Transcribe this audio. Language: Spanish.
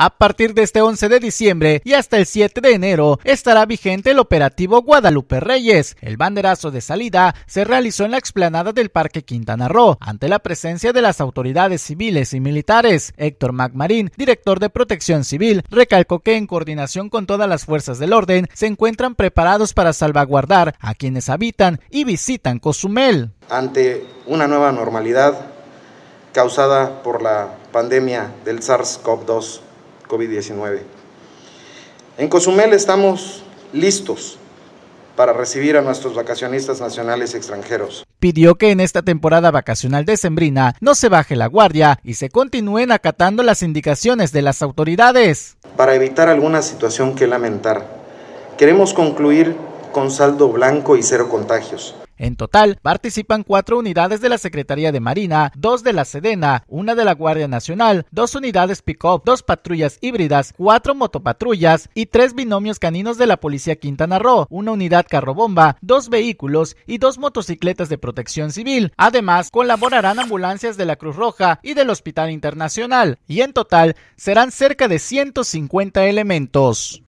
A partir de este 11 de diciembre y hasta el 7 de enero estará vigente el operativo Guadalupe Reyes. El banderazo de salida se realizó en la explanada del Parque Quintana Roo, ante la presencia de las autoridades civiles y militares. Héctor Magmarín, director de Protección Civil, recalcó que en coordinación con todas las fuerzas del orden se encuentran preparados para salvaguardar a quienes habitan y visitan Cozumel. Ante una nueva normalidad causada por la pandemia del SARS-CoV-2 COVID-19. En Cozumel estamos listos para recibir a nuestros vacacionistas nacionales y extranjeros. Pidió que en esta temporada vacacional decembrina no se baje la guardia y se continúen acatando las indicaciones de las autoridades. Para evitar alguna situación que lamentar, queremos concluir con saldo blanco y cero contagios. En total, participan cuatro unidades de la Secretaría de Marina, dos de la Sedena, una de la Guardia Nacional, dos unidades pick-up, dos patrullas híbridas, cuatro motopatrullas y tres binomios caninos de la Policía Quintana Roo, una unidad carrobomba, dos vehículos y dos motocicletas de protección civil. Además, colaborarán ambulancias de la Cruz Roja y del Hospital Internacional, y en total serán cerca de 150 elementos.